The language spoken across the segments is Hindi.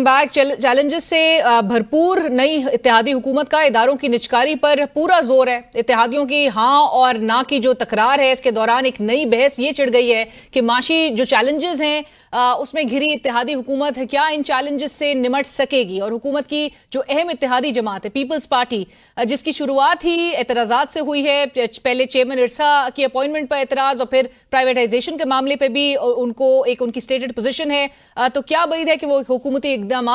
बैक चैलेंजेस से uh, भरपूर नई इतिहादी हुकूमत का इदारों की निचकारी पर पूरा जोर है इतिहादियों की हाँ और ना की जो तकरार है इसके दौरान एक नई बहस ये चिड़ गई है कि माशी जो चैलेंजेस हैं उसमें घिरी इतिहादी हुकूमत क्या इन चैलेंजेस से निमट सकेगी और हुकूमत की जो अहम इतिहादी जमात है पीपल्स पार्टी जिसकी शुरुआत ही एतराजा से हुई है पहले चेयरमैन इरसा की अपॉइंटमेंट पर एतराज़ और फिर प्राइवेटाइजेशन के मामले पर भी उनको एक उनकी स्टेटेड पोजिशन है तो क्या बैद है कि वो हुकूमती इकदाम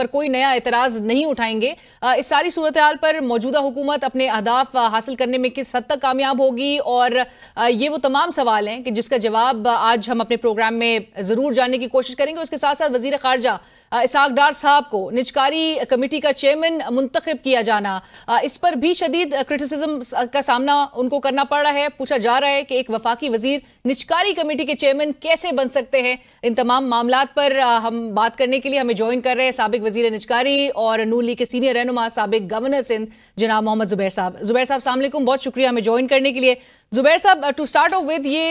पर कोई नया एतराज़ नहीं उठाएंगे इस सारी सूरत हाल पर मौजूदा हुकूमत अपने अहदाफ हासिल करने में किस हद तक कामयाब होगी और ये वो तमाम सवाल हैं कि जिसका जवाब आज हम अपने प्रोग्राम में ज़रूर जानने की कोशिश करेंगे उसके साथ साथ वजीर खारजा इसाक डार साहब को निजकारी कमेटी का चेयरमैन मुंतखब किया जाना इस पर भी शदीद क्रिटिसिज्म का सामना उनको करना पड़ रहा है पूछा जा रहा है कि एक वफाकी वजीर निजकारी कमेटी के चेयरमैन कैसे बन सकते हैं इन तमाम मामला पर हम बात करने के लिए हमें ज्वाइन कर रहे हैं सबक वजीर निजकारी और नून लीग के सीनियर रहनुमा सबक गवर्नर सिंध जनाब मोहम्मद जुबैर साहब जुबैर साहब सामकुम बहुत शुक्रिया हमें ज्वाइन करने के लिए जुबैर साहब टू स्टार्ट ऑफ विद ये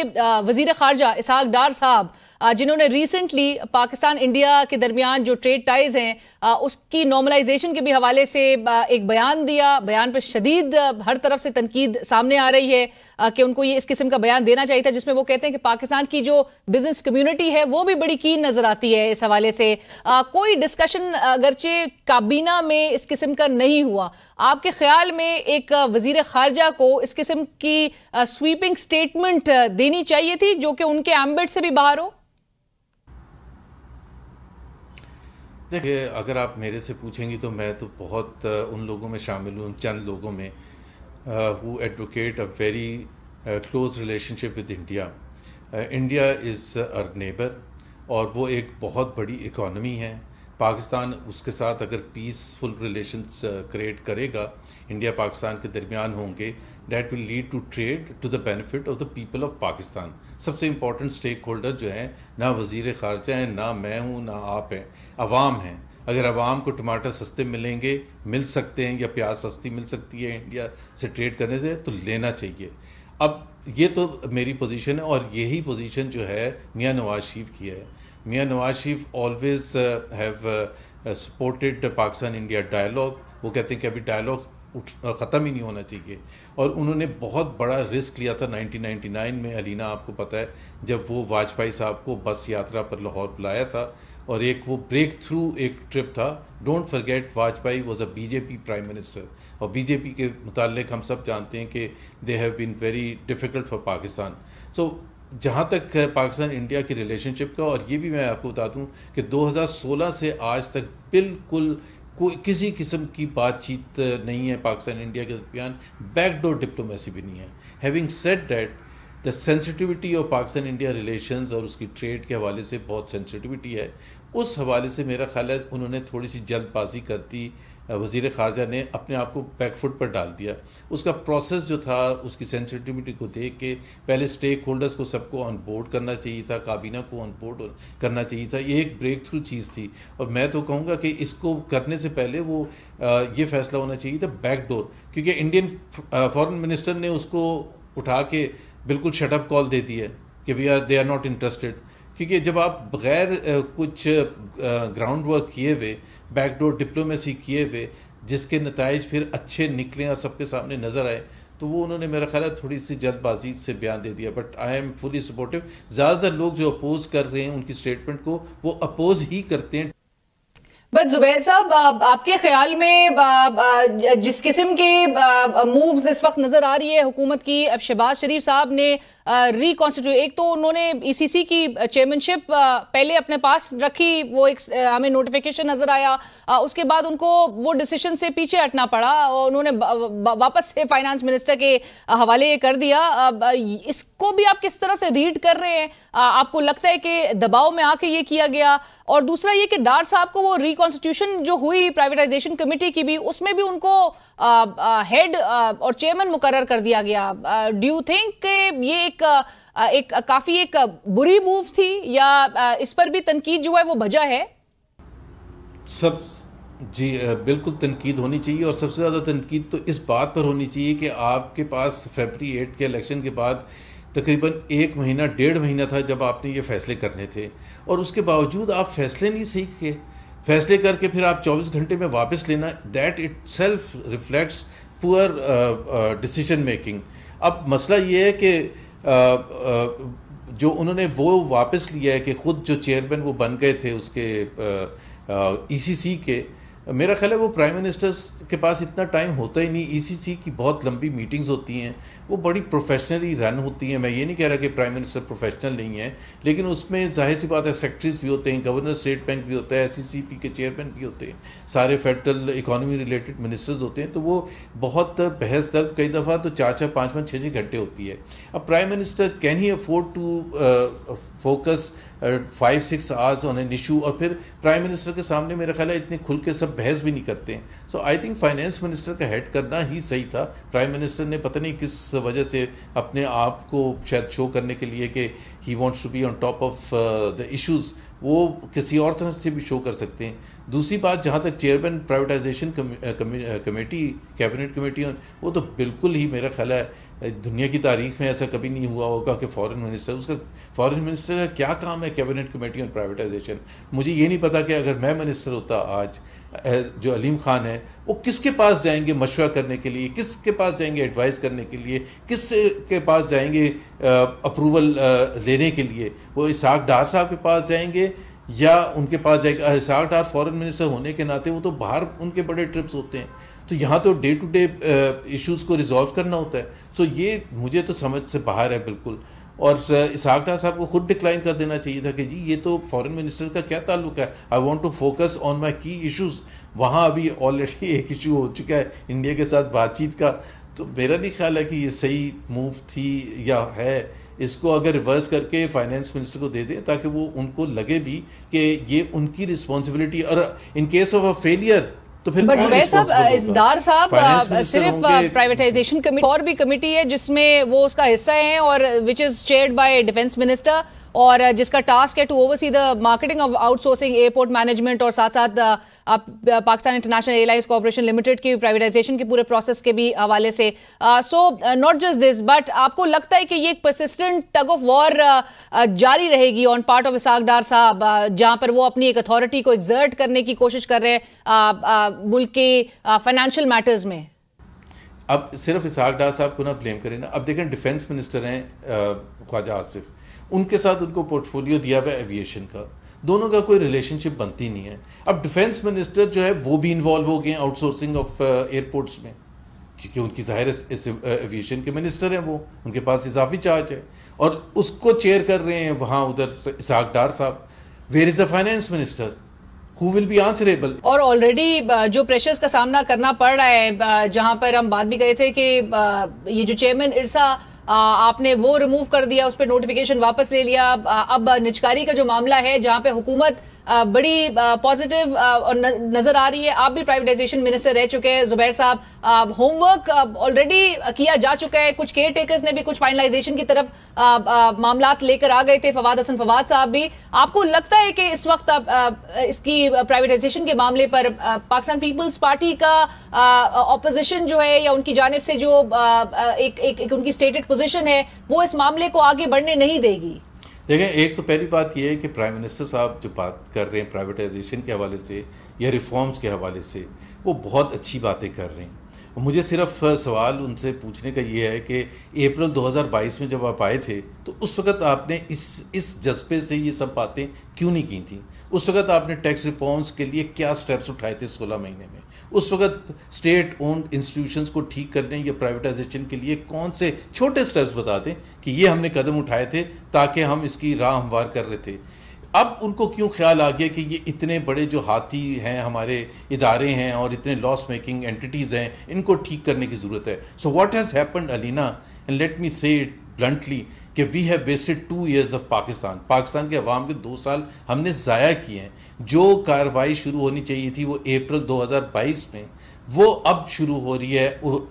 वजीर खारजा इसहाक डार साहब जिन्होंने रिसेंटली पाकिस्तान इंडिया के दरमियान जो ट्रेड टाइज हैं उसकी नॉर्मलाइजेशन के भी हवाले से एक बयान दिया बयान पर शदीद हर तरफ से तनकीद सामने आ रही है कि उनको ये इस किस्म का बयान देना चाहिए था जिसमें वो कहते हैं कि पाकिस्तान की जो बिजनेस कम्युनिटी है वो भी बड़ी कीन नजर आती है इस हवाले से कोई डिस्कशन अगरचे काबीना में इस किस्म का नहीं हुआ आपके ख्याल में एक वजीर खारजा को इस किस्म की स्वीपिंग स्टेटमेंट देनी चाहिए थी जो कि उनके एम्बिट से भी बाहर हो देखिए अगर आप मेरे से पूछेंगी तो मैं तो बहुत उन लोगों में शामिल हूँ चंद लोगों में who advocate a very close relationship with India India is our neighbour और वो एक बहुत बड़ी इकॉनमी है पाकिस्तान उसके साथ अगर पीसफुल रिलेशन क्रिएट करेगा इंडिया पाकिस्तान के दरमियान होंगे that will lead to trade to the benefit of the people of Pakistan सबसे इम्पोर्टेंट स्टेक होल्डर जो हैं ना वजीर खारजा हैं ना मैं हूँ ना आप हैं अवाम हैं अगर आवाम को टमाटर सस्ते मिलेंगे मिल सकते हैं या प्याज सस्ती मिल सकती है इंडिया से ट्रेड करने से तो लेना चाहिए अब ये तो मेरी पोजीशन है और यही पोजीशन जो है मियाँ नवाज शरीफ की है Mian Nawaz Sharif always have supported Pakistan India dialogue वो कहते हैं कि अभी डायलॉग ख़त्म ही नहीं होना चाहिए और उन्होंने बहुत बड़ा रिस्क लिया था 1999 में अलीना आपको पता है जब वो वाजपेयी साहब को बस यात्रा पर लाहौर बुलाया था और एक वो ब्रेक थ्रू एक ट्रिप था don't forget Vajpayee was a BJP prime minister और बीजेपी के मुतालिक हम सब जानते हैं कि they have been very difficult for Pakistan so जहाँ तक पाकिस्तान इंडिया की रिलेशनशिप का और ये भी मैं आपको बता दूँ कि 2016 से आज तक बिल्कुल कोई किसी किस्म की बातचीत नहीं है पाकिस्तान इंडिया के दरमियान बैकडोर डिप्लोमेसी भी नहीं है having said that the sensitivity of Pakistan India relation और उसकी ट्रेड के हवाले से बहुत सेंसिटिविटी है उस हवाले से मेरा ख्याल है उन्होंने थोड़ी सी जल्दबाजी करती वजीर खारजा ने अपने आप को बैकफुट पर डाल दिया उसका प्रोसेस जो था उसकी सेंसिटिविटी को देख के पहले स्टेक होल्डर्स को सबको ऑन बोर्ड करना चाहिए था काबीना को ऑन बोर्ड करना चाहिए था ये एक ब्रेक थ्रू चीज़ थी और मैं तो कहूँगा कि इसको करने से पहले वो ये फैसला होना चाहिए था बैकडोर क्योंकि इंडियन फॉरन मिनिस्टर ने उसको उठा के बिल्कुल शटअप कॉल दे दी है कि we are they are not interested क्योंकि जब आप बगैर कुछ ग्राउंड वर्क किए हुए बैकडोर डिप्लोमेसी किए हुए जिसके नतज फिर अच्छे निकले और सबके सामने नज़र आए तो वो उन्होंने मेरा ख्याल है थोड़ी सी जल्दबाजी से बयान दे दिया but I am fully supportive ज़्यादातर लोग जो अपोज कर रहे हैं उनकी स्टेटमेंट को वो अपोज ही करते हैं बट जुबैर साहब आपके ख्याल में जिस किस्म के मूव्स इस वक्त नज़र आ रही है हुकूमत की अब शहबाज शरीफ साहब ने रिकॉन्स्टिट्यूट एक तो उन्होंने ईसीसी e की चेयरमैनशिप पहले अपने पास रखी वो एक हमें नोटिफिकेशन नजर आया उसके बाद उनको वो डिसीजन से पीछे हटना पड़ा और उन्होंने वापस से फाइनेंस मिनिस्टर के हवाले कर दिया इसको भी आप किस तरह से रीड कर रहे हैं आपको लगता है कि दबाव में आके ये किया गया और दूसरा ये कि डार साहब को वो रिकॉन्स्टिट्यूशन जो हुई प्राइवेटाइजेशन कमेटी की भी उसमें भी उनको हेड और चेयरमैन मुकर कर दिया गया डू यू थिंक ये एक एक एक काफी एक बुरी मूव थी या इस पर भी तनकीद जो है वो भजा है सब जी बिल्कुल तनकीद होनी चाहिए और सबसे ज़्यादा तनकीद तो इस बात पर होनी चाहिए कि आपके पास फेबरी एट के इलेक्शन के बाद तकरीबन एक महीना डेढ़ महीना था जब आपने ये फ़ैसले करने थे और उसके बावजूद आप फैसले नहीं सही किए फैसले करके फिर आप 24 घंटे में वापस लेना that itself reflects poor decision making अब मसला ये है कि जो उन्होंने वो वापस लिया है कि ख़ुद जो चेयरमैन वो बन गए थे उसके ईसीसी e के मेरा ख्याल है वो प्राइम मिनिस्टर्स के पास इतना टाइम होता ही नहीं ईसीसी e की बहुत लंबी मीटिंग्स होती हैं वो बड़ी प्रोफेशनली रन होती हैं मैं ये नहीं कह रहा कि प्राइम मिनिस्टर प्रोफेशनल नहीं है लेकिन उसमें जाहिर सी बात है सेक्रेटरीज भी होते हैं गवर्नर स्टेट बैंक भी होता है एस e के चेयरमैन भी होते हैं सारे फेडरल इकोनॉमी रिलेटेड मिनिस्टर्स होते हैं तो वो बहुत बहस दर कई दफ़ा तो चार चार पाँच पाँच छः छः घंटे होती है अब prime minister can he afford to focus five six hours on an issue और फिर प्राइम मिनिस्टर के सामने मेरा ख्याल है इतने खुल के सब बहस भी नहीं करते हैं so I think finance minister का हेड करना ही सही था प्राइम मिनिस्टर ने पता नहीं किस वजह से अपने आप को शायद शो करने के लिए कि he wants to be on top of the issues वो किसी और तरह से भी शो कर सकते हैं दूसरी बात जहाँ तक chairman privatisation committee cabinet committee वो तो बिल्कुल ही मेरा ख्याल है दुनिया की तारीख में ऐसा कभी नहीं हुआ होगा कि फॉरेन मिनिस्टर उसका फॉरेन मिनिस्टर का क्या काम है कैबिनेट कमेटी ऑन प्राइवेटाइजेशन मुझे ये नहीं पता कि अगर मैं मिनिस्टर होता आज जो अलीम खान है वो किसके पास जाएंगे मशवरा करने के लिए किसके पास जाएंगे एडवाइस करने के लिए किस के पास जाएंगे अप्रूवल लेने के लिए वो इसाक डार साहब के पास जाएंगे या उनके पास जाएगा साठ आर फॉरेन मिनिस्टर होने के नाते वो तो बाहर उनके बड़े ट्रिप्स होते हैं तो यहाँ तो डे टू डे इश्यूज़ को रिजॉल्व करना होता है सो ये मुझे तो समझ से बाहर है बिल्कुल और इसहाक डा साहब को खुद डिक्लाइन कर देना चाहिए था कि जी ये तो फॉरेन मिनिस्टर का क्या ताल्लुक है I want to focus on my key issues वहाँ अभी ऑलरेडी एक इशू हो चुका है इंडिया के साथ बातचीत का तो मेरा नहीं ख्याल है कि ये सही मूव थी या है इसको अगर रिवर्स करके फाइनेंस मिनिस्टर को दे दें ताकि वो उनको लगे भी कि ये उनकी रिस्पॉन्सिबिलिटी और in case of a failure तो फिर बट जुबैर साहब दार साहब सिर्फ प्राइवेटाइजेशन कमेटी और भी कमेटी है जिसमें वो उसका हिस्सा है और which is chaired by defence minister और जिसका टास्क है to oversee the marketing of outsourcing airport management और साथ साथ uh, आप Pakistan International Airlines Corporation Limited की प्राइवेटाइजेशन के पूरे प्रोसेस के भी हवाले से so not just this but आपको लगता है कि ये एक परसिस्टेंट टग ऑफ वॉर जारी रहेगी on part of Ishaq Dar साहब uh, जहां पर वो अपनी एक अथॉरिटी को एग्जर्ट करने की कोशिश कर रहे हैं uh, मुल्क के फाइनेंशियल मैटर्स में अब सिर्फ इसाक डार साहब को ना ब्लेम करें ना अब देखें डिफेंस मिनिस्टर हैं ख्वाजा आसिफ उनके साथ उनको पोर्टफोलियो दिया हुआ एविएशन का दोनों का कोई रिलेशनशिप बनती नहीं है अब डिफेंस मिनिस्टर जो है वो भी इन्वॉल्व हो गए आउटसोर्सिंग ऑफ एयरपोर्ट्स में क्योंकि उनकी जाहिर एविएशन uh, के मिनिस्टर हैं वो उनके पास इजाफी चार्ज है और उसको चेयर कर रहे हैं वहाँ उधर इसहाक डार साहब where is the finance minister Who will be answerable? और ऑलरेडी uh, जो प्रेशर्स का सामना करना पड़ रहा है uh, जहां पर हम बात भी गए थे कि ये जो चेयरमैन इरसा आपने वो रिमूव कर दिया उस पर नोटिफिकेशन वापस ले लिया अब निचकारी का जो मामला है जहां पे हुकूमत बड़ी पॉजिटिव नजर आ रही है आप भी प्राइवेटाइजेशन मिनिस्टर रह चुके हैं जुबैर साहब होमवर्क ऑलरेडी किया जा चुका है कुछ केयर टेकर्स ने भी कुछ फाइनलाइजेशन की तरफ मामला लेकर आ गए थे फवाद हसन फवाद साहब भी आपको लगता है कि इस वक्त आप इसकी प्राइवेटाइजेशन के मामले पर पाकिस्तान पीपल्स पार्टी का ऑपोजिशन जो है या उनकी जानब से जो एक, एक, एक उनकी स्टेटेड पोजीशन है वो इस मामले को आगे बढ़ने नहीं देगी देखें एक तो पहली बात यह है कि प्राइम मिनिस्टर साहब जो बात कर रहे हैं प्राइवेटाइजेशन के हवाले से या रिफॉर्म्स के हवाले से वो बहुत अच्छी बातें कर रहे हैं मुझे सिर्फ सवाल उनसे पूछने का ये है कि अप्रैल 2022 में जब आप आए थे तो उस वक्त आपने इस इस जज्बे से ये सब बातें क्यों नहीं की थी उस वक्त आपने टैक्स रिफॉर्म्स के लिए क्या स्टेप्स उठाए थे सोलह महीने में उस वक्त स्टेट ओन्ड इंस्टीट्यूशंस को ठीक करने या प्राइवेटाइजेशन के लिए कौन से छोटे स्टेप्स बताते कि ये हमने कदम उठाए थे ताकि हम इसकी राह हमवार कर रहे थे अब उनको क्यों ख्याल आ गया कि ये इतने बड़े जो हाथी हैं हमारे इदारे हैं और इतने लॉस मेकिंग एंटिटीज़ हैं इनको ठीक करने की ज़रूरत है so what has happen Alina and let me say it bluntly कि we have wasted two years of Pakistan Pakistan के अवाम के दो साल हमने ज़ाया किए हैं जो कार्रवाई शुरू होनी चाहिए थी वो अप्रैल 2022 में वो अब शुरू हो रही है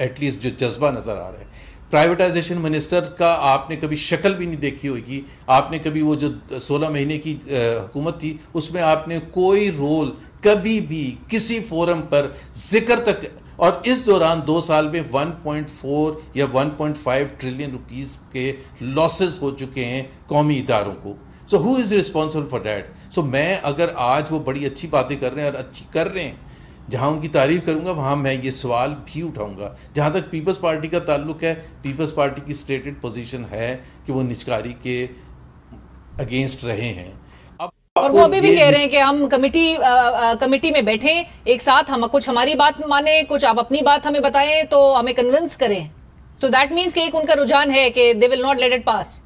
एटलीस्ट जो जज्बा नज़र आ रहा है प्राइवेटाइजेशन मिनिस्टर का आपने कभी शक्ल भी नहीं देखी होगी आपने कभी वो जो 16 महीने की हुकूमत थी उसमें आपने कोई रोल कभी भी किसी फोरम पर जिक्र तक और इस दौरान दो साल में 1.4 या 1.5 ट्रिलियन रुपीस के लॉसेस हो चुके हैं कौमी इदारों को so who is responsible for that so मैं अगर आज वो बड़ी अच्छी बातें कर रहे हैं और अच्छी कर रहे हैं जहाँ उनकी तारीफ करूँगा वहाँ मैं ये सवाल भी उठाऊँगा जहाँ तक पीपल्स पार्टी का ताल्लुक है पीपल्स पार्टी की स्टेटेड पोजीशन है कि वो निचकारी के अगेंस्ट रहे हैं और वो अभी भी कह रहे हैं कि हम कमेटी आ, कमेटी में बैठे एक साथ हम कुछ हमारी बात माने कुछ आप अपनी बात हमें बताएं तो हमें कन्विंस करें सो दैट मीन्स कि एक उनका रुझान है कि they will not let it pass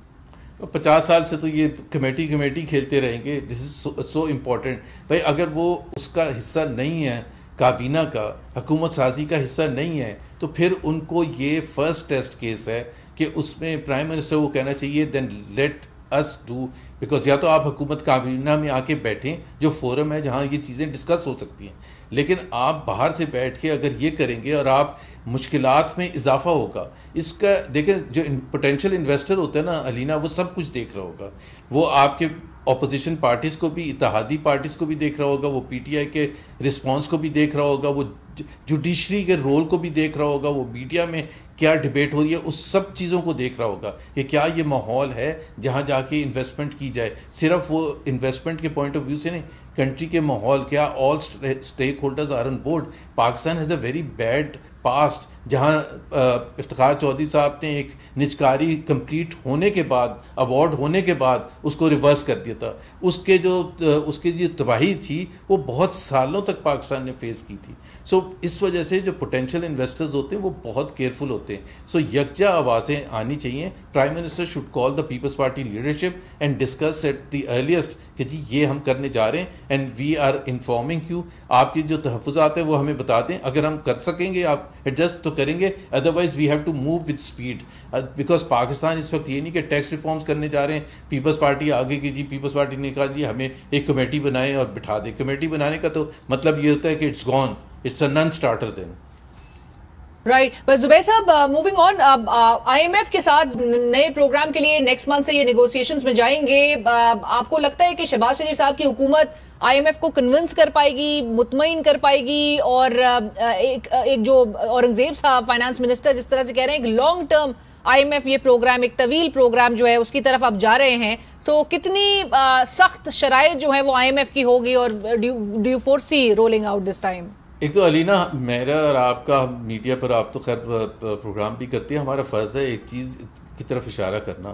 पचास साल से तो ये कमेटी कमेटी खेलते रहेंगे दिस इज सो इम्पोर्टेंट भाई अगर वो उसका हिस्सा नहीं है काबीना का हकूमत साजी का हिस्सा नहीं है तो फिर उनको ये फर्स्ट टेस्ट केस है कि उसमें प्राइम मिनिस्टर को कहना चाहिए then let us do because या तो आप हुकूमत काबीना में आके बैठें जो फोरम है जहाँ ये चीज़ें डिस्कस हो सकती हैं लेकिन आप बाहर से बैठ के अगर ये करेंगे और आप मुश्किल में इजाफा होगा इसका देखें जो पोटेंशियल इन्वेस्टर होता है ना अलीना वो सब कुछ देख रहा होगा वो आपके अपोजिशन पार्टीज़ को भी इतिहादी पार्टीज़ को भी देख रहा होगा वो पीटीआई के रिस्पांस को भी देख रहा होगा वो जुडिशरी के रोल को भी देख रहा होगा वो मीडिया में क्या डिबेट हो रही है उस सब चीज़ों को देख रहा होगा कि क्या ये माहौल है जहाँ जाके इन्वेस्टमेंट की जाए सिर्फ वो इन्वेस्टमेंट के पॉइंट ऑफ व्यू से नहीं कंट्री के माहौल क्या all stakeholders are on board Pakistan has a very bad past जहाँ इफ्तार चौधरी साहब ने एक निचकारी कंप्लीट होने के बाद अवार्ड होने के बाद उसको रिवर्स कर दिया था उसके जो उसकी जो तबाही थी वो बहुत सालों तक पाकिस्तान ने फेस की थी सो so, इस वजह से जो पोटेंशियल इन्वेस्टर्स होते हैं वो बहुत केयरफुल होते हैं सो so, यकजा आवाज़ें आनी चाहिए prime minister should call the Peoples Party leadership and discuss at the earliest कि जी ये हम करने जा रहे हैं and we are informing you आपके जो तहफात हैं वो हमें बता दें अगर हम कर सकेंगे आप एडजस्ट तो करेंगे otherwise we have to move with speed because Pakistan इस वक्त ये नहीं कि टैक्स रिफॉर्म्स करने जा रहे हैं पीपल्स पार्टी आगे की जी पीपल्स पार्टी ने कहा जी हमें एक कमेटी बनाएं और बिठा दें कमेटी बनाने का तो मतलब ये होता है कि it's gone it's a non starter then right बस जुबैर साहब मूविंग ऑन आईएमएफ के साथ नए प्रोग्राम के लिए नेक्स्ट मंथ से ये नेगोशिएशंस में जाएंगे uh, आपको लगता है कि शहबाज शरीफ साहब की हुकूमत आईएमएफ को कन्विंस कर पाएगी मुतमिन कर पाएगी और uh, uh एक uh, एक जो औरंगजेब साहब फाइनेंस मिनिस्टर जिस तरह से कह रहे हैं एक लॉन्ग टर्म आईएमएफ ये प्रोग्राम एक तवील प्रोग्राम जो है उसकी तरफ आप जा रहे हैं सो so, कितनी uh, सख्त शराय जो है वो एफ की होगी और do you foresee rolling out this time एक तो अलीना मेरा और आपका मीडिया पर आप तो खैर प्रोग्राम भी करती है हमारा फ़र्ज़ है एक चीज़ की तरफ इशारा करना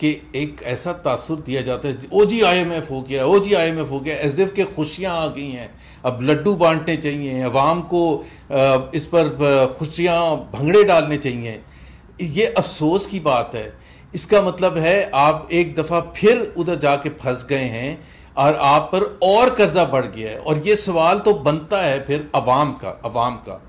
कि एक ऐसा तासुर दिया जाता है ओ जी आई एम एफ हो गया ओ जी आई एम एफ हो गया एज इफ़ के खुशियाँ आ गई हैं अब लड्डू बांटने चाहिए अवाम को इस पर खुशियाँ भंगड़े डालने चाहिए ये अफसोस की बात है इसका मतलब है आप एक दफ़ा फिर उधर जाके फंस गए हैं और आप पर और कर्जा बढ़ गया है और ये सवाल तो बनता है फिर अवाम का अवाम का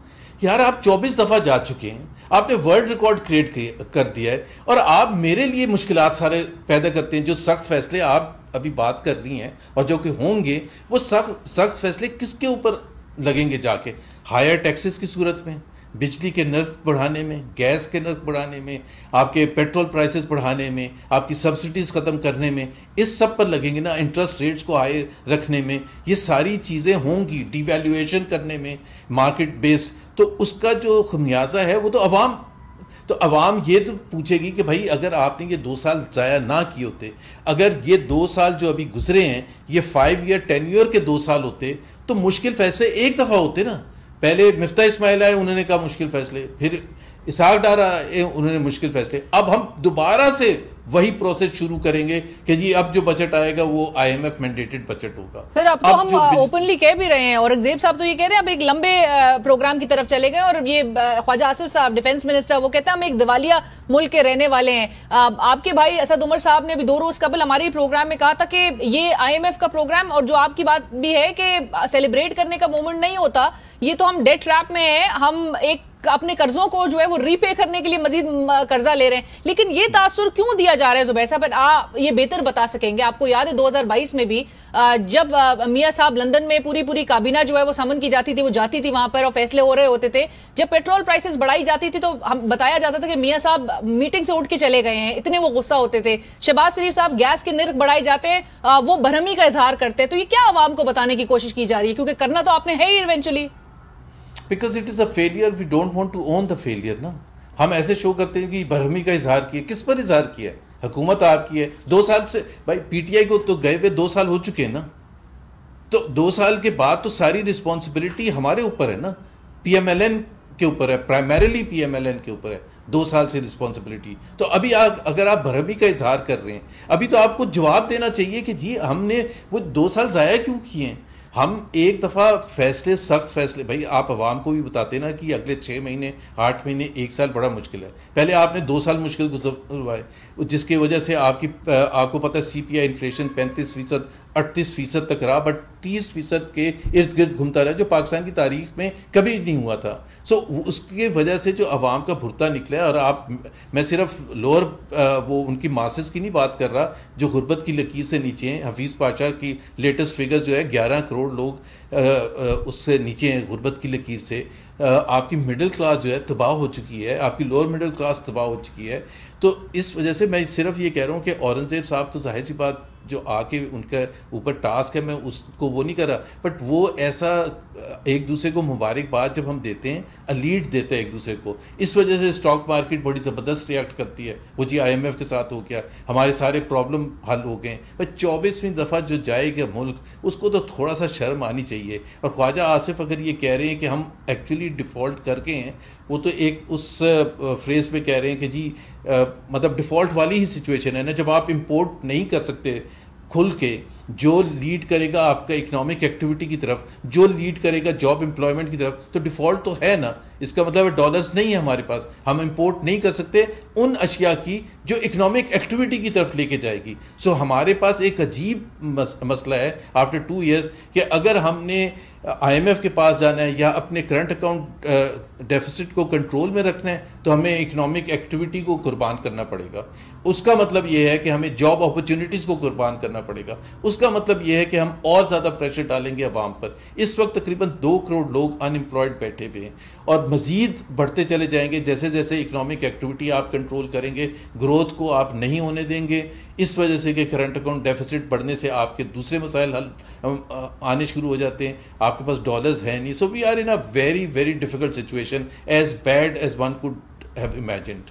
यार आप 24 दफ़ा जा चुके हैं आपने वर्ल्ड रिकॉर्ड क्रिएट कर दिया है और आप मेरे लिए मुश्किल सारे पैदा करते हैं जो सख्त फैसले आप अभी बात कर रही हैं और जो कि होंगे वो सख्त सख्त फैसले किसके ऊपर लगेंगे जाके हायर टैक्सेस की सूरत में बिजली के नर्क बढ़ाने में गैस के नर्क बढ़ाने में आपके पेट्रोल प्राइसेस बढ़ाने में आपकी सब्सिडीज़ ख़त्म करने में इस सब पर लगेंगे ना इंटरेस्ट रेट्स को हाई रखने में ये सारी चीज़ें होंगी डिवेल्यूएशन करने में मार्केट बेस तो उसका जो खमियाजा है वो तो अवाम तो अवाम ये तो पूछेगी कि भाई अगर आपने ये दो साल ज़ाया ना किए होते अगर ये दो साल जो अभी गुजरे हैं ये फाइव ईयर टेन ईयर के दो साल होते तो मुश्किल फैसले एक दफ़ा होते ना पहले मिफ्ता इसमाइल आए उन्होंने कहा मुश्किल फैसले फिर इसहाक डारा उन्होंने मुश्किल फैसले अब हम दोबारा से वही प्रोसेस शुरू करेंगे कि जी अब जो बजट आएगा वो आईएमएफ मैंडेटेड बजट होगा सर अब तो अब हम ओपनली कह भी रहे हैं और औरंगजेब साहब तो ये कह रहे हैं अब एक लंबे प्रोग्राम की तरफ चले गए और ये ख्वाजा आसिफ साहब डिफेंस मिनिस्टर वो कहते हैं हम एक दिवालिया मुल्क के रहने वाले हैं आपके भाई असद उमर साहब ने भी दो रोज कबल हमारे प्रोग्राम में कहा था कि ये आई का प्रोग्राम और जो आपकी बात भी है कि सेलिब्रेट करने का मोमेंट नहीं होता ये तो हम डेट रैप में है हम एक अपने कर्जों को जो है वो रीपे करने के लिए मजीद कर्जा ले रहे हैं लेकिन ये तासर क्यों दिया जा रहा है जुबैर साहब आप ये बेहतर बता सकेंगे आपको याद है बाईस में भी जब मियाँ साहब लंदन में पूरी पूरी काबीना जो है वो समन की जाती थी वो जाती थी वहां पर और फैसले हो रहे होते थे जब पेट्रोल प्राइसेस बढ़ाई जाती थी तो हम बताया जाता था कि मियाँ साहब मीटिंग से उठ के चले गए हैं इतने वो गुस्सा होते थे शहबाज शरीफ साहब गैस के निर्ख बढ़ाए जाते हैं वो बरहमी का इजहार करते हैं तो ये क्या आवाम को बताने की कोशिश की जा रही है क्योंकि करना तो आपने है ही eventually because it is a failure we don't want to own the failure ना हम ऐसे शो करते हैं कि बरहमी का इजहार किया किस पर इजहार किया हुकूमत आपकी है दो साल से भाई पीटीआई को तो गए हुए दो साल हो चुके हैं ना तो दो साल के बाद तो सारी रिस्पॉन्सिबिलिटी हमारे ऊपर है ना पीएमएलएन के ऊपर है प्राइमरीली पीएमएलएन के ऊपर है दो साल से रिस्पॉन्सिबिलिटी तो अभी आप अगर आप बरहमी का इजहार कर रहे हैं अभी तो आपको जवाब देना चाहिए कि जी हमने वो दो साल ज़ाया क्यों किए हैं हम एक दफ़ा फैसले सख्त फैसले भाई आप आवाम को भी बताते ना कि अगले छः महीने आठ महीने एक साल बड़ा मुश्किल है पहले आपने दो साल मुश्किल गुजरवाए जिसकी वजह से आपकी आपको पता है सी पी आई इन्फ्लेशन पैंतीस फ़ीसद अड़तीस फ़ीसद तक रहा बट तीस फ़ीसद के इर्द गिर्द घूमता रहा जो पाकिस्तान की तारीख में कभी नहीं हुआ था सो so, उसकी वजह से जो आवाम का भुरता निकला है और आप मैं सिर्फ लोअर वो उनकी मासेस की नहीं बात कर रहा जो गुर्बत की लकीर से नीचे हैं हफीज़ पाशा की लेटेस्ट फिगर जो है ग्यारह करोड़ लोग आ, आ, उससे नीचे हैं गुर्बत की लकीर से आ, आपकी मिडिल क्लास जो है तबाह हो चुकी है आपकी लोअर मिडिल क्लास तबाह हो चुकी है तो इस वजह से मैं सिर्फ ये कह रहा हूँ कि औरंगज़ेब साहब तो जाहिर सी बात जो आके उनका ऊपर टास्क है मैं उसको वो नहीं कर रहा बट वो ऐसा एक दूसरे को मुबारकबाद जब हम देते हैं अलीट देते हैं एक दूसरे को इस वजह से स्टॉक मार्केट बड़ी ज़बरदस्त रिएक्ट करती है वो जी आईएमएफ के साथ हो गया हमारे सारे प्रॉब्लम हल हो गए बट चौबीसवीं दफ़ा जो जाएगा मुल्क उसको तो थोड़ा सा शर्म आनी चाहिए और ख्वाजा आसिफ अगर ये कह रहे हैं कि हम एक्चुअली डिफ़ॉल्ट करके हैं वो तो एक उस फ्रेज़ में कह रहे हैं कि जी आ, मतलब डिफ़ॉल्ट वाली ही सिचुएशन है ना जब आप इम्पोर्ट नहीं कर सकते खुल के जो लीड करेगा आपका इकोनॉमिक एक्टिविटी की तरफ जो लीड करेगा जॉब एम्प्लॉयमेंट की तरफ तो डिफ़ॉल्ट तो है ना इसका मतलब डॉलर्स नहीं है हमारे पास हम इंपोर्ट नहीं कर सकते उन अशिया की जो इकोनॉमिक एक्टिविटी की तरफ लेके जाएगी सो so, हमारे पास एक अजीब मस, मसला है आफ्टर टू ईयर्स कि अगर हमने आईएमएफ के पास जाना है या अपने करंट अकाउंट डेफिसिट को कंट्रोल में रखना है तो हमें इकोनॉमिक एक्टिविटी को कुर्बान करना पड़ेगा उसका मतलब ये है कि हमें जॉब अपॉर्चुनिटीज़ को कुर्बान करना पड़ेगा उसका मतलब यह है कि हम और ज़्यादा प्रेशर डालेंगे आवाम पर इस वक्त तकरीबन दो करोड़ लोग अनएम्प्लॉयड बैठे हुए हैं और मज़ीद बढ़ते चले जाएंगे जैसे जैसे इकनॉमिक एक्टिविटी आप कंट्रोल करेंगे ग्रोथ को आप नहीं होने देंगे इस वजह से कि करंट अकाउंट डेफिसिट बढ़ने से आपके दूसरे मसाइल हल आने शुरू हो जाते हैं आपके पास डॉलर्स हैं नहीं so we are in a very very difficult situation as bad as one could have imagined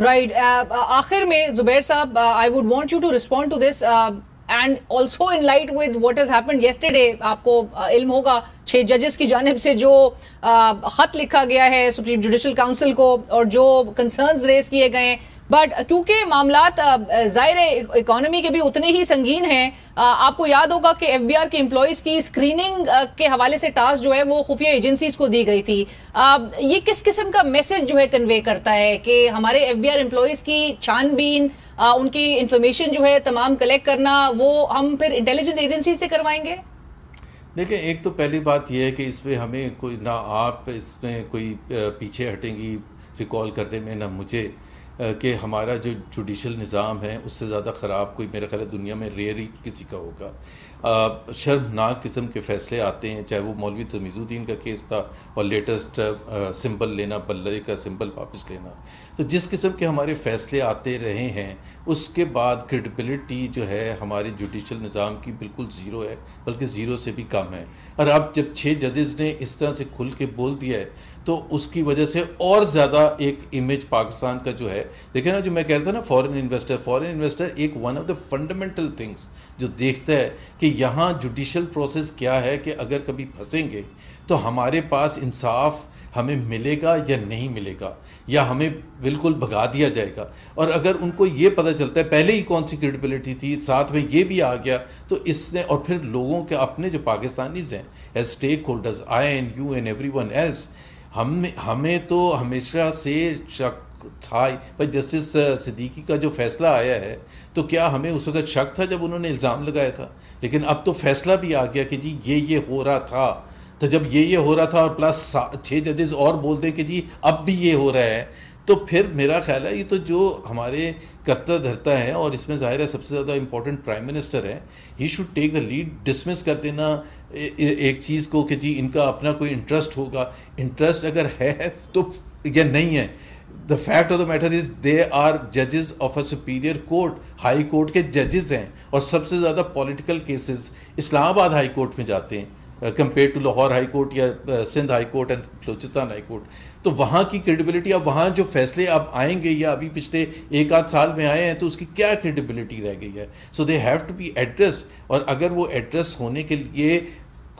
right uh, uh, आखिर में जुबैर साहब I would want you to respond to this and also in light with what is happen yesterday आपको uh, इल्म होगा छह जजेस की जानब से जो uh, खत लिखा गया है सुप्रीम जुडिशल काउंसिल को और जो कंसर्न्स रेज किए गए हैं बट uh, क्योंकि मामला uh, जाहिर इकोनॉमी के भी उतने ही संगीन हैं uh, आपको याद होगा कि एफ बी आर के एम्प्लॉयज़ की स्क्रीनिंग के हवाले से टास्क जो है वो खुफिया एजेंसीज को दी गई थी ये किस किस्म का मैसेज जो है कन्वे करता है कि हमारे एफ बी आर एम्प्लॉयज़ की छानबीन उनकी इंफॉर्मेशन जो है तमाम कलेक्ट करना वो हम फिर इंटेलिजेंस एजेंसी से करवाएंगे देखिए एक तो पहली बात यह है कि इसमें हमें कोई ना आप इसमें कोई पीछे हटेंगी रिकॉल करने में ना मुझे कि हमारा जो जुडिशल निज़ाम है उससे ज़्यादा ख़राब कोई मेरा ख्याल दुनिया में रेयर ही किसी का होगा शर्मनाक किस्म के फ़ैसले आते हैं चाहे वो मौलवी तमीज़ुद्दीन का केस था और लेटेस्ट सिंबल लेना बल्ले का सिंबल वापस लेना तो जिस किस्म के हमारे फ़ैसले आते रहे हैं उसके बाद क्रेडिबिलिटी जो है हमारे जुडिशल निज़ाम की बिल्कुल ज़ीरो है बल्कि ज़ीरो से भी कम है और अब जब छः जजेज़ ने इस तरह से खुल के बोल दिया है तो उसकी वजह से और ज़्यादा एक इमेज पाकिस्तान का जो है देखिए ना जो मैं कहता ना फॉरेन इन्वेस्टर फॉरेन इन्वेस्टर एक one of the fundamental things जो देखता है कि यहाँ जुडिशल प्रोसेस क्या है कि अगर कभी फंसेंगे तो हमारे पास इंसाफ हमें मिलेगा या नहीं मिलेगा या हमें बिल्कुल भगा दिया जाएगा और अगर उनको ये पता चलता है पहले ही कौन सी क्रेडिबिलिटी थी साथ में ये भी आ गया तो इसने और फिर लोगों के अपने जो पाकिस्तानीज हैं as stakeholders I and you and everyone else हम हमें तो हमेशा से शक था भाई जस्टिस सिद्दीकी का जो फैसला आया है तो क्या हमें उस वक्त शक था जब उन्होंने इल्ज़ाम लगाया था लेकिन अब तो फैसला भी आ गया कि जी ये ये हो रहा था तो जब ये ये हो रहा था और प्लस छः जजेस और बोलते हैं कि जी अब भी ये हो रहा है तो फिर मेरा ख्याल है ये तो जो हमारे करता धरता है और इसमें ज़ाहिर है सबसे ज़्यादा इंपॉर्टेंट प्राइम मिनिस्टर है he should take the lead dismiss कर देना एक चीज़ को कि जी इनका अपना कोई इंटरेस्ट होगा इंटरेस्ट अगर है तो या नहीं है the fact of the matter is they are जजेस of a superior court high court के जजेस हैं और सबसे ज़्यादा political cases Islamabad high court में जाते हैं compare to Lahore high court या Sindh high court and Balochistan high court तो वहाँ की क्रेडिबिलिटी अब वहाँ जो फैसले अब आएंगे या अभी पिछले एक आध साल में आए हैं तो उसकी क्या क्रेडिबिलिटी रह गई है so they have to be address और अगर वो एड्रेस होने के लिए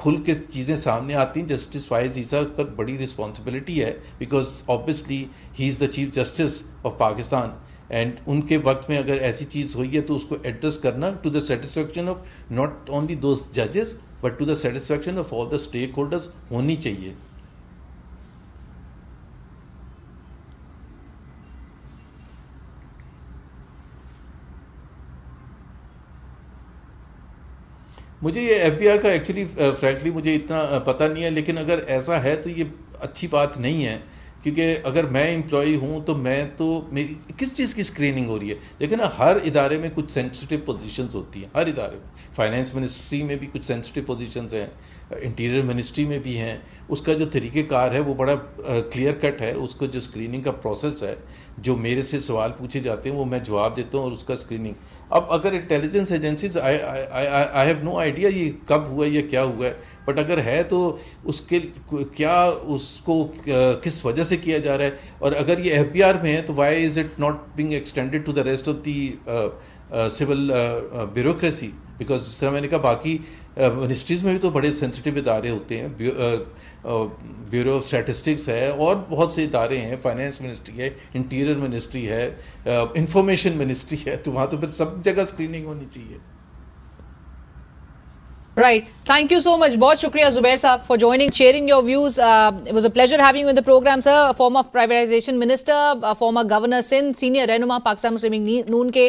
खुल के चीज़ें सामने आती हैं जस्टिस फायज ईसा पर बड़ी रिस्पॉन्सिबिलिटी है because obviously he is the chief justice of Pakistan and उनके वक्त में अगर ऐसी चीज़ हुई है तो उसको एड्रेस करना to the satisfaction of not only those जजेस but to the satisfaction of all the stakeholders होनी चाहिए मुझे ये एफ का एक्चुअली फ्रैंकली uh, मुझे इतना uh, पता नहीं है लेकिन अगर ऐसा है तो ये अच्छी बात नहीं है क्योंकि अगर मैं इम्प्लॉई हूँ तो मैं तो मेरी किस चीज़ की स्क्रीनिंग हो रही है लेकिन ना हर इदारे में कुछ सेंसिटिव पोजीशंस होती हैं हर इदारे में फाइनेंस मिनिस्ट्री में भी कुछ सेंसिटिव पोजीशंस हैं इंटीरियर मिनिस्ट्री में भी हैं उसका जो तरीक़ेकार है वो बड़ा क्लियर uh, कट है उसको जो स्क्रीनिंग का प्रोसेस है जो मेरे से सवाल पूछे जाते हैं वो मैं जवाब देता हूँ और उसका स्क्रीनिंग अब अगर intelligence agencies I have no idea ये कब हुआ या क्या हुआ है बट अगर है तो उसके क्या उसको किस वजह से किया जा रहा है और अगर ये एफ में है तो why is it not being extended to the rest of the civil bureaucracy because जिस तरह मैंने कहा बाकी मिनिस्ट्रीज़ में भी तो बड़े सेंसिटिव इदारे होते हैं ब्यूरो ऑफ स्टैटिस्टिक्स है और बहुत से इदारे हैं फाइनेंस मिनिस्ट्री है इंटीरियर मिनिस्ट्री है इंफॉर्मेशन मिनिस्ट्री है तो वहाँ तो फिर सब जगह स्क्रीनिंग होनी चाहिए Right. Thank you so much. बहुत शुक्रिया जुबैर साहब for joining, sharing your views. Uh, it was a pleasure having you in the program, sir. A former privatization minister, a former governor Sindh, senior रहनुमा पाकिस्तान मुस्लिम नून के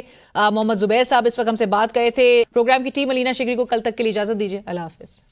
मोहम्मद जुबैर साहब इस वक्त हमसे बात करे थे प्रोग्राम की टीम अलीना शिकरी को कल तक के लिए इजाजत दीजिए अल्लाह हाफिज़